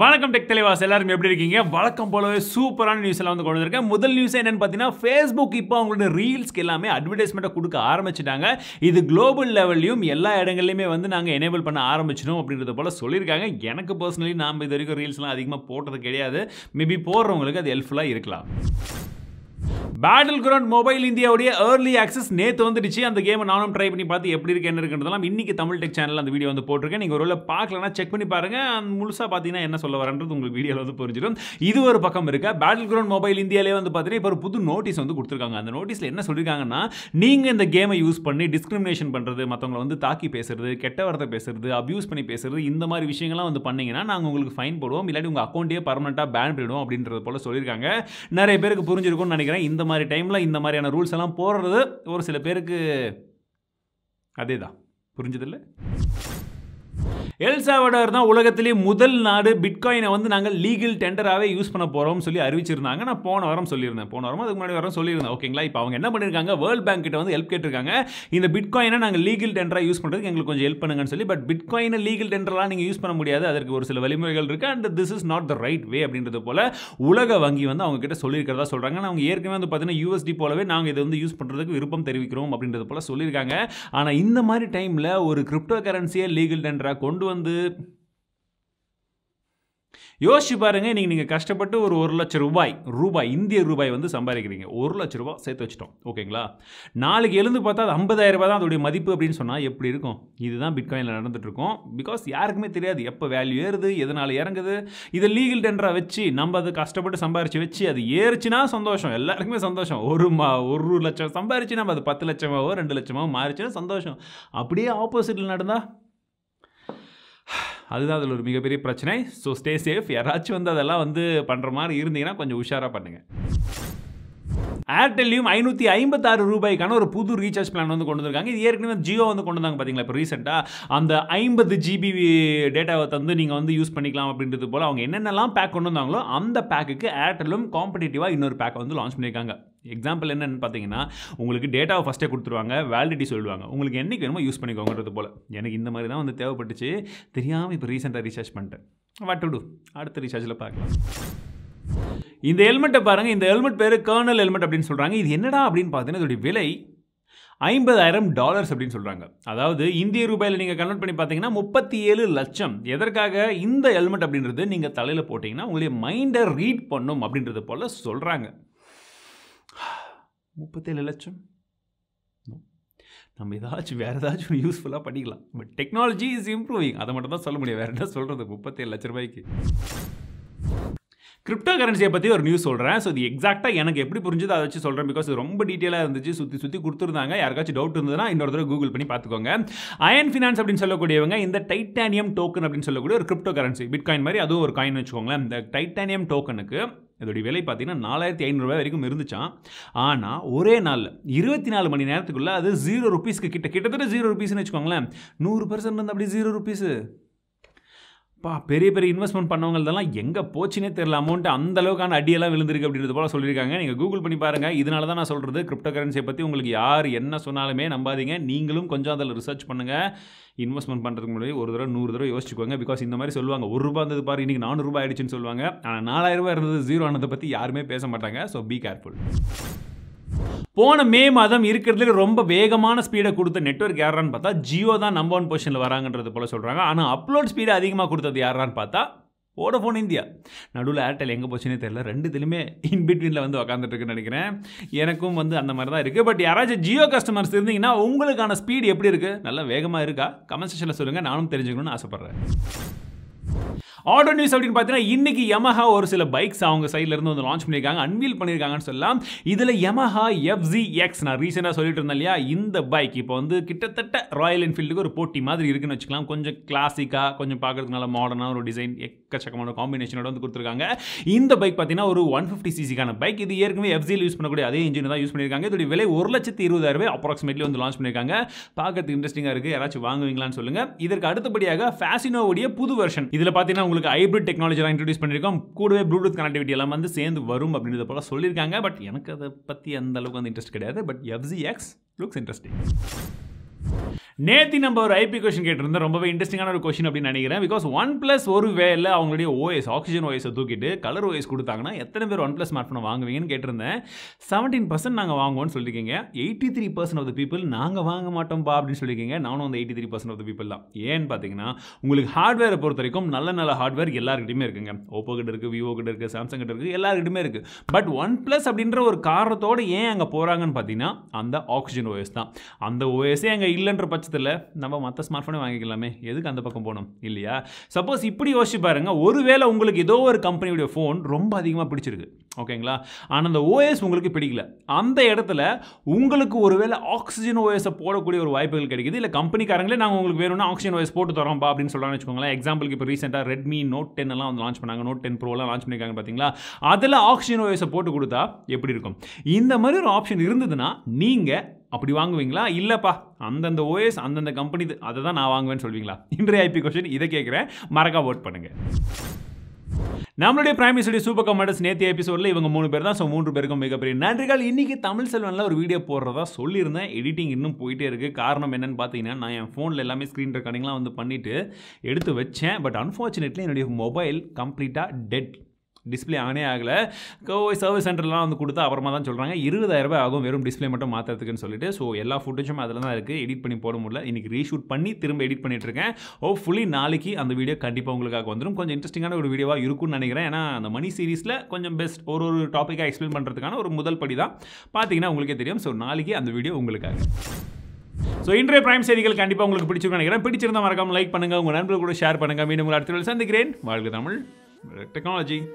வணக்கம் டெக் தலைவாஸ் எல்லாரும் எப்படி இருக்கீங்க வழக்கம் போலவே சூப்பரான நியூஸ் எல்லாம் வந்து கொண்டு வந்திருக்கேன் முதல் நியூஸ் என்னன்னு பார்த்தீங்கன்னா ஃபேஸ்புக் இப்போ அவங்களோட ரீல்ஸ்க்கு எல்லாமே அட்வர்டைஸ்மெண்ட்டை கொடுக்க ஆரம்பிச்சிட்டாங்க இது குளோபல் லெவல்லையும் எல்லா இடங்கள்லையுமே வந்து நாங்கள் எனேபிள் பண்ண ஆரம்பிச்சிடும் அப்படின்றது போல சொல்லியிருக்காங்க எனக்கு பர்சனலி நாம் இது வரைக்கும் ரீல்ஸ்லாம் அதிகமாக போட்டது கிடையாது மேபி போடுறவங்களுக்கு அது ஹெல்ப்ஃபுல்லாக இருக்கலாம் பேட்டில் கிரவுண்ட் மொபைல் இந்தியாவுடைய ஏர்லி ஆக்சஸ் நேற்று வந்துடுச்சு அந்த கேமை நானும் ட்ரை பண்ணி பார்த்து எப்படி இருக்கு என்ன இருக்குன்றதெல்லாம் இன்னைக்கு தமிழ் டெக் சேனல் அந்த வீடியோ வந்து போட்டிருக்கேன் நீங்கள் ஒரு பார்க்கலனா செக் பண்ணி பாருங்க முழுசாக பார்த்தீங்கன்னா என்ன சொல்ல வரன்றது உங்களுக்கு வீடியோவில் வந்து புரிஞ்சிடும் இது ஒரு பக்கம் இருக்க பேட்டில் கிரவுண்ட் மொபைல் இந்தியாவிலே வந்து பார்த்தீங்கன்னா இப்போ ஒரு புது நோட்டீஸ் வந்து கொடுத்துருக்காங்க அந்த நோட்டீஸில் என்ன சொல்லியிருக்காங்கன்னா நீங்கள் இந்த கேமை யூஸ் பண்ணி டிஸ்கிரிமினேஷன் பண்ணுறது மற்றவங்களை வந்து தாக்கி பேசுறது கெட்ட வார்த்தை பேசுறது அப்யூஸ் பண்ணி பேசுறது இந்த மாதிரி விஷயங்கள்லாம் வந்து பண்ணீங்கன்னா நாங்கள் உங்களுக்கு ஃபைன் போடுவோம் இல்லாட்டி உங்கள் அக்கௌண்ட்டே பர்மனெண்ட்டாக பேன் பண்ணிடுவோம் அப்படின்றது போல சொல்லியிருக்காங்க நிறைய பேருக்கு புரிஞ்சிருக்கும்னு நினைக்கிறேன் இந்த மாதிரி டைமில் இந்த மாதிரியான ரூல்ஸ் எல்லாம் போடுறது ஒரு சில பேருக்கு அதே தான் புரிஞ்சதில்லை எல்சாவடார் தான் உலகத்திலே முதல் நாடு பிட்காயினை வந்து நாங்கள் லீகல் டெண்டராகவே யூஸ் பண்ண போகிறோம்னு சொல்லி அறிவிச்சிருந்தாங்க நான் போன வாரம் சொல்லியிருந்தேன் போன வாரம் அதுக்கு முன்னாடி வாரம் சொல்லியிருந்தேன் ஓகேங்களா இப்போ அவங்க என்ன பண்ணியிருக்காங்க வேர்ல்ட் பேங்க் கிட்ட வந்து ஹெல்ப் கேட்டிருக்காங்க இந்த பிட்காயினை நாங்கள் லீகல் டெண்டராக யூஸ் பண்ணுறதுக்கு எங்களுக்கு கொஞ்சம் ஹெல்ப் பண்ணுங்கன்னு சொல்லி பட் பிட்காயினை லீகல் டெண்டரெலாம் நீங்கள் யூஸ் பண்ண முடியாது அதற்கு ஒரு சில வழிமுறைகள் இருக்குது and this is not the right way அப்படின்றது போல உலக வங்கி வந்து அவங்க கிட்ட சொல்லியிருக்கிறதா சொல்கிறாங்க அவங்க ஏற்கனவே வந்து பார்த்தீங்கன்னா யூஎஸ்டி போலவே நாங்கள் இதை வந்து யூஸ் பண்ணுறதுக்கு விருப்பம் தெரிவிக்கிறோம் அப்படின்றது போல சொல்லியிருக்காங்க ஆனால் இந்த மாதிரி டைமில் ஒரு கிரிப்டோ கரன்சியை லீகல் டெண்டராக கொண்டு வந்து யோசிச்சு பாருங்க நீங்கள் நீங்கள் கஷ்டப்பட்டு ஒரு ஒரு லட்சம் ரூபாய் ரூபாய் இந்திய ரூபாய் வந்து சம்பாதிக்கிறீங்க ஒரு லட்சம் ரூபாய் சேர்த்து வச்சிட்டோம் ஓகேங்களா நாளைக்கு எழுந்து பார்த்தா அது ஐம்பதாயிரம் ரூபாய் தான் அதோடைய மதிப்பு அப்படின்னு சொன்னால் எப்படி இருக்கும் இதுதான் நடந்துட்டு நடந்துட்டுருக்கோம் பிகாஸ் யாருக்குமே தெரியாது எப்போ வேல்யூ ஏறுது எதனால் இறங்குது இது லீகல் டெண்டரா வச்சு நம்ம அதை கஷ்டப்பட்டு சம்பாரித்து வச்சு அது ஏறுச்சுன்னா சந்தோஷம் எல்லாருக்குமே சந்தோஷம் ஒரு மா ஒரு லட்சம் சம்பாரிச்சு நம்ம அது பத்து லட்சமாவோ ரெண்டு லட்சமாவோ மாறிச்சுன்னா சந்தோஷம் அப்படியே ஆப்போசிட்டில் நடந்தால் அதுதான் அதில் ஒரு மிகப்பெரிய பிரச்சனை ஸோ ஸ்டே சேஃப் யாராச்சும் வந்து அதெல்லாம் வந்து பண்ணுற மாதிரி இருந்தீங்கன்னா கொஞ்சம் உஷாராக பண்ணுங்கள் ஏர்டெல்லையும் ஐநூற்றி ஐம்பத்தாறு ரூபாய்க்கான ஒரு புது ரீசார்ஜ் பிளான் வந்து கொண்டு வந்திருக்காங்க இது ஏற்கனவே ஜியோ வந்து கொண்டு வந்தாங்க பார்த்தீங்களா இப்போ ரீசெண்டாக அந்த ஐம்பது ஜிபி டேட்டாவை தந்து நீங்கள் வந்து யூஸ் பண்ணிக்கலாம் அப்படின்றது போல் அவங்க என்னென்னலாம் பேக் கொண்டு வந்தாங்களோ அந்த பேக்குக்கு ஏர்டெல்லும் காம்படிட்டிவாக இன்னொரு பேக் வந்து லான்ச் பண்ணியிருக்காங்க எக்ஸாம்பிள் என்னென்னு பார்த்தீங்கன்னா உங்களுக்கு டேட்டாவை ஃபஸ்ட்டே கொடுத்துருவாங்க வேலிடிட்டி சொல்லுவாங்க உங்களுக்கு என்றைக்கு வேணுமோ யூஸ் பண்ணிக்கோங்கிறது போல் எனக்கு இந்த மாதிரி தான் வந்து தேவைப்பட்டுச்சு தெரியாமல் இப்போ ரீசெண்டாக ரீசார்ஜ் பண்ணிட்டேன் வாட் டு டூ அடுத்த ரீசார்ஜில் பார்க்கலாம் இந்த ஹெல்மெட்டை பாருங்கள் இந்த ஹெல்மெட் பேர் கேர்னல் ஹெல்மெட் அப்படின்னு சொல்கிறாங்க இது என்னடா அப்படின்னு பார்த்தீங்கன்னா இதோடைய விலை ஐம்பதாயிரம் டாலர்ஸ் அப்படின்னு சொல்கிறாங்க அதாவது இந்திய ரூபாயில் நீங்கள் கன்வெர்ட் பண்ணி பார்த்தீங்கன்னா முப்பத்தி ஏழு லட்சம் எதற்காக இந்த ஹெல்மெட் அப்படின்றது நீங்கள் தலையில் போட்டிங்கன்னா உங்களுடைய மைண்டை ரீட் பண்ணும் அப்படின்றது போல் சொல்கிறாங்க முப்பத்தேழு லட்சம் நம்ம ஏதாச்சும் வேறு ஏதாச்சும் யூஸ்ஃபுல்லாக பண்ணிக்கலாம் பட் டெக்னாலஜி இஸ் இம்ப்ரூவிங் அதை மட்டும் தான் சொல்ல முடியும் வேறு என்ன சொல்கிறது முப்பத்தேழு லட்ச ரூபாய்க்கு கிரிப்டோ கரன்சியை பற்றி ஒரு நியூஸ் சொல்கிறேன் ஸோ இது எக்ஸாக்டாக எனக்கு எப்படி புரிஞ்சுது அதை வச்சு சொல்கிறேன் பிகாஸ் ரொம்ப டீட்டெயிலாக இருந்துச்சு சுற்றி சுற்றி கொடுத்துருந்தாங்க யாருக்காச்சும் டவுட் இருந்ததுன்னா இன்னொரு தடவை கூகுள் பண்ணி பார்த்துக்கோங்க அயன் ஃபினான்ஸ் அப்படின்னு சொல்லக்கூடியவங்க இந்த டைட்டானியம் டோக்கன் அப்படின்னு சொல்லக்கூடிய ஒரு கிரிப்டோ கரன்சி பிட்காயின் மாதிரி அதுவும் ஒரு காயின் வச்சுக்கோங்களேன் இந்த டைட்டானியம் டோக்கனுக்கு இதோடைய விலை பார்த்தீங்கன்னா நாலாயிரத்தி ஐநூறுரூவா வரைக்கும் இருந்துச்சான் ஆனால் ஒரே நாளில் இருபத்தி நாலு மணி நேரத்துக்குள்ளே அது ஜீரோ ருபீஸ்க்கு கிட்ட கிட்டத்தட்ட ஜீரோ ருபீஸ்னு வச்சுக்கோங்களேன் நூறு பர்சன்ட் வந்து அப்படி ஜீரோ ருபீஸு பா பெரிய பெரிய இன்வெஸ்ட்மெண்ட் இதெல்லாம் எங்கே போச்சுன்னே தெரில அமௌண்ட் அந்த அளவுக்கான அடியெல்லாம் விழுந்திருக்கு அப்படின்றது போல் சொல்லியிருக்காங்க நீங்கள் கூகுள் பண்ணி பாருங்கள் இதனால தான் நான் சொல்கிறது கிரிப்டோ கரன்சியை பற்றி உங்களுக்கு யார் என்ன சொன்னாலுமே நம்பாதீங்க நீங்களும் கொஞ்சம் அதில் ரிசர்ச் பண்ணுங்கள் இன்வெஸ்ட்மெண்ட் பண்ணுறதுக்கு முன்னாடி ஒரு தடவை நூறு தடவை யோசிச்சுக்கோங்க பிகாஸ் இந்த மாதிரி சொல்லுவாங்க ஒரு ரூபா இருந்தது பாரு இன்றைக்கி நானூறுரூபா ஆயிடுச்சுன்னு சொல்லுவாங்க ஆனால் நாலாயிரரூபா இருந்தது ஜீரோ ஆனதை பற்றி யாருமே பேச மாட்டாங்க ஸோ பி கேர்ஃபுல் போன மே மாதம் இருக்கிறதுல ரொம்ப வேகமான ஸ்பீடை கொடுத்த நெட்ஒர்க் யாரான்னு பார்த்தா ஜியோ தான் நம்பர் ஒன் பொசிஷனில் வராங்கன்றது போல சொல்கிறாங்க ஆனால் அப்லோட் ஸ்பீடு அதிகமாக கொடுத்தது யாரான்னு பார்த்தா வோடஃபோன் இந்தியா நடுவில் ஏர்டெல் எங்கே போச்சுன்னே தெரில ரெண்டு இன் பிட்வீனில் வந்து உக்காந்துட்டுருக்குன்னு நினைக்கிறேன் எனக்கும் வந்து அந்த மாதிரி தான் இருக்குது பட் யாராச்சும் ஜியோ கஸ்டமர்ஸ் இருந்தீங்கன்னா உங்களுக்கான ஸ்பீடு எப்படி இருக்குது நல்லா வேகமாக இருக்கா கமெண்ட் செக்ஷனில் சொல்லுங்கள் நானும் தெரிஞ்சுக்கணும்னு ஆசைப்பட்றேன் ஆட்டோ நியூஸ் அப்படின்னு பார்த்தீங்கன்னா இன்றைக்கி யமஹா ஒரு சில பைக்ஸ் அவங்க சைட்லேருந்து வந்து லான்ச் பண்ணியிருக்காங்க அன்வீல் பண்ணியிருக்காங்கன்னு சொல்லலாம் இதில் யமஹா எஃப்ஜி எக்ஸ் நான் ரீசெண்டாக சொல்லிட்டு இருந்தேன் இல்லையா இந்த பைக் இப்போ வந்து கிட்டத்தட்ட ராயல் என்ஃபீல்டுக்கு ஒரு போட்டி மாதிரி இருக்குன்னு வச்சுக்கலாம் கொஞ்சம் கிளாசிக்காக கொஞ்சம் பார்க்கறதுக்கு நல்லா மாடர்னாக ஒரு டிசைன் எக்கச்சக்கமான காம்பினேஷனோட வந்து கொடுத்துருக்காங்க இந்த பைக் பார்த்தீங்கன்னா ஒரு ஒன் ஃபிஃப்டி சிசிக்கான பைக் இது ஏற்கனவே எஃப்ஜியில் யூஸ் பண்ணக்கூடிய அதே இன்ஜின் தான் யூஸ் பண்ணியிருக்காங்க இதோடைய விலை ஒரு லட்சத்தி இருபதாயிரம் ரூபாய் அப்ராக்சிமேட்லி வந்து லான்ச் பண்ணியிருக்காங்க பார்க்கறதுக்கு இன்ட்ரெஸ்டிங்காக இருக்குது யாராச்சும் வாங்குவீங்களான்னு சொல்லுங்கள் இதற்கு அடுத்தபடியாக ஃபேசினோவுடைய புது வெர்ஷன் இதில் பார்த்தீங்கன்னா உங்களுக்கு ஹைப்ரிட் டெக்னாலஜிலாம் இன்ட்ரடியூஸ் பண்ணியிருக்கோம் கூடவே ப்ளூடூத் கனெக்டிவிட்டி எல்லாம் வந்து சேர்ந்து வரும் அப்படின்றத போல சொல்லியிருக்காங்க பட் எனக்கு அதை பற்றி அந்த அளவுக்கு வந்து இன்ட்ரெஸ்ட் கிடையாது but FC X looks interesting நேத்தி நம்ம ஒரு ஐபி கொஷின் கேட்டிருந்தோம் ரொம்பவே இன்ட்ரெஸ்டிங்கான ஒரு கொஷின் அப்படின்னு நினைக்கிறேன் பிகாஸ் ஒன் பிளஸ் ஒரு வேல அவங்களுடைய ஓஎஸ் ஆக்சிஜன் ஓஎஸை தூக்கிட்டு கலர் ஓஎஸ் கொடுத்தாங்கன்னா எத்தனை பேர் ஒன் பிளஸ் ஸ்மார்ட் ஃபோனை வாங்குவீங்கன்னு கேட்டிருந்தேன் செவன்டீன் பர்சன்ட் நாங்கள் வாங்குவோம்னு சொல்லியிருக்கீங்க eighty three percent of the people நாங்கள் வாங்க மாட்டோம்ப்பா அப்படின்னு சொல்லியிருக்கீங்க நானும் அந்த eighty three percent of the people தான் ஏன்னு பார்த்தீங்கன்னா உங்களுக்கு ஹார்ட்வேரை பொறுத்த வரைக்கும் நல்ல நல்ல ஹார்ட்வேர் எல்லாருக்கிட்டையுமே இருக்குங்க ஓப்போ கிட்ட இருக்குது விவோ கிட்ட இருக்குது சாம்சங் கிட்ட இருக்குது எல்லாருக்கிட்டுமே இருக்குது பட் ஒன் பிளஸ் அப்படின்ற ஒரு காரணத்தோடு ஏன் அங்கே போகிறாங்கன்னு பார்த்தீங்கன்னா அந்த ஆக்சிஜன் ஓஎஸ் தான் அந்த ஓஎஸே அங்கே இல்லைன்ற பட்சத்தில் நம்ம மற்ற ஸ்மார்ட் ஃபோனே வாங்கிக்கலாமே எதுக்கு அந்த பக்கம் போகணும் இல்லையா சப்போஸ் இப்படி யோசிச்சு பாருங்கள் ஒருவேளை உங்களுக்கு ஏதோ ஒரு கம்பெனியுடைய ஃபோன் ரொம்ப அதிகமாக பிடிச்சிருக்கு ஓகேங்களா ஆனால் அந்த ஓஎஸ் உங்களுக்கு பிடிக்கல அந்த இடத்துல உங்களுக்கு ஒருவேளை ஆக்சிஜன் ஓஎஸை போடக்கூடிய ஒரு வாய்ப்புகள் கிடைக்குது இல்லை கம்பெனிக்காரங்களே நாங்கள் உங்களுக்கு வேணும்னா ஆக்சிஜன் ஓஎஸ் போட்டு தரோம்பா அப்படின்னு சொல்கிறாங்கன்னு வச்சுக்கோங்களேன் எக்ஸாம்பிளுக்கு இப்போ ரீசெண்டாக ரெட்மி நோட் டென் எல்லாம் வந்து லான்ச் பண்ணாங்க நோட் டென் ப்ரோலாம் லான்ச் பண்ணியிருக்காங்க பார்த்தீங்களா அதில் ஆக்சிஜன் ஓஎஸை போட்டு கொடுத்தா எப்படி இருக்கும் இந்த மாதிரி ஒரு ஆப்ஷன் இருந்ததுன்னா நீங்கள் அப்படி வாங்குவீங்களா இல்லைப்பா அந்தந்த ஓஎஸ் அந்தந்த கம்பெனி அதை தான் நான் வாங்குவேன்னு சொல்வீங்களா இன்றைய ஐபி கொஸ்டின் இதை கேட்குறேன் மறக்கா ஓட் பண்ணுங்கள் நம்மளுடைய பிரைம் மினிஸ்டர் சூப்பர் கமாண்டர்ஸ் நேற்று எபிசோடில் இவங்க மூணு பேர் தான் ஸோ மூன்று பேருக்கும் மிகப்பெரிய நன்றிகள் இன்றைக்கி தமிழ் செல்வனில் ஒரு வீடியோ போடுறதா சொல்லியிருந்தேன் எடிட்டிங் இன்னும் போயிட்டே இருக்குது காரணம் என்னென்னு பார்த்தீங்கன்னா நான் என் ஃபோனில் எல்லாமே ஸ்க்ரீன் ரெக்கார்டிங்லாம் வந்து பண்ணிவிட்டு எடுத்து வச்சேன் பட் அன்ஃபார்ச்சுனேட்லி என்னுடைய மொபைல் கம்ப்ளீட்டாக டெட் டிஸ்பிளே ஆனே ஆகலை கோவை சர்வீஸ் சென்டர்லாம் வந்து கொடுத்தா அப்புறமா தான் சொல்கிறாங்க இருபதாயிரரூபா ஆகும் வெறும் டிஸ்பிளே மட்டும் மாற்றுறதுக்குன்னு சொல்லிட்டு ஸோ எல்லா ஃபுட்டேஜும் அதில் தான் இருக்குது எடிட் பண்ணி போட முடியல இன்றைக்கி ரீஷூட் பண்ணி திரும்ப எடிட் ஓ ஃபுல்லி நாளைக்கு அந்த வீடியோ கண்டிப்பாக உங்களுக்காக வந்துடும் கொஞ்சம் இன்ட்ரெஸ்டிங்கான ஒரு வீடியோவாக இருக்கும்னு நினைக்கிறேன் ஏன்னா அந்த மணி சீரீஸில் கொஞ்சம் பெஸ்ட் ஒரு ஒரு டாப்பிக்காக எக்ஸ்பிளைன் பண்ணுறதுக்கான ஒரு முதல் படி தான் பார்த்தீங்கன்னா உங்களுக்கே தெரியும் ஸோ நாளைக்கு அந்த வீடியோ உங்களுக்காக ஸோ இன்றைய பிரைம் செய்திகள் கண்டிப்பாக உங்களுக்கு பிடிச்சிருக்கும் நினைக்கிறேன் பிடிச்சிருந்தா மறக்காமல் லைக் பண்ணுங்கள் உங்கள் நண்பர்கள் கூட ஷேர் பண்ணுங்கள் மீண்டும் உங்களை அடுத்த சந்திக்கிறேன் வாழ்க தமிழ் technology